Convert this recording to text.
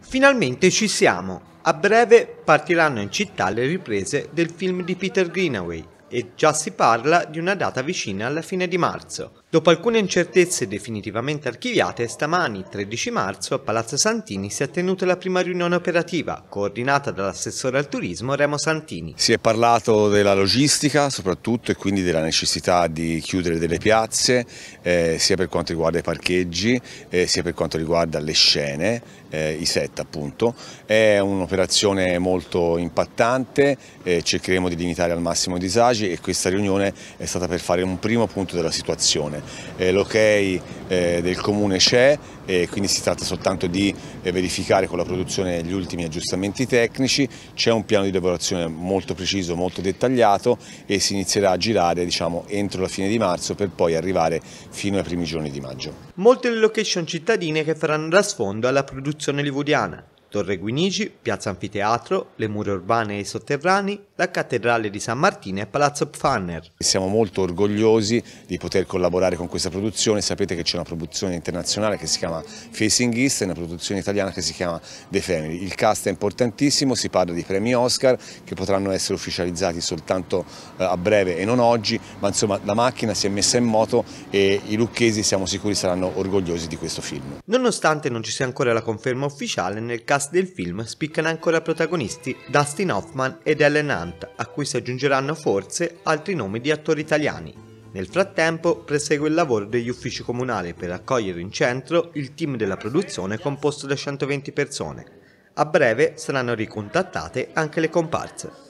Finalmente ci siamo! A breve partiranno in città le riprese del film di Peter Greenaway, e già si parla di una data vicina alla fine di marzo. Dopo alcune incertezze definitivamente archiviate, stamani 13 marzo a Palazzo Santini si è tenuta la prima riunione operativa, coordinata dall'assessore al turismo Remo Santini. Si è parlato della logistica soprattutto e quindi della necessità di chiudere delle piazze, eh, sia per quanto riguarda i parcheggi, eh, sia per quanto riguarda le scene, eh, i set appunto. È un'operazione molto impattante, eh, cercheremo di limitare al massimo i disagi disagi e questa riunione è stata per fare un primo punto della situazione. Eh, L'ok eh, del comune c'è e quindi si tratta soltanto di eh, verificare con la produzione gli ultimi aggiustamenti tecnici, c'è un piano di lavorazione molto preciso, molto dettagliato e si inizierà a girare diciamo, entro la fine di marzo per poi arrivare fino ai primi giorni di maggio. Molte le location cittadine che faranno da sfondo alla produzione hollywoodiana. Torre Guinigi, Piazza Anfiteatro, le mura urbane e i sotterranei, la Cattedrale di San Martino e Palazzo Pfanner. Siamo molto orgogliosi di poter collaborare con questa produzione, sapete che c'è una produzione internazionale che si chiama Facing East e una produzione italiana che si chiama The Family. Il cast è importantissimo, si parla di premi Oscar che potranno essere ufficializzati soltanto eh, a breve e non oggi, ma insomma la macchina si è messa in moto e i lucchesi siamo sicuri saranno orgogliosi di questo film. Nonostante non ci sia ancora la conferma ufficiale, nel caso cast del film spiccano ancora protagonisti Dustin Hoffman ed Ellen Hunt, a cui si aggiungeranno forse altri nomi di attori italiani. Nel frattempo prosegue il lavoro degli uffici comunali per accogliere in centro il team della produzione composto da 120 persone. A breve saranno ricontattate anche le comparse.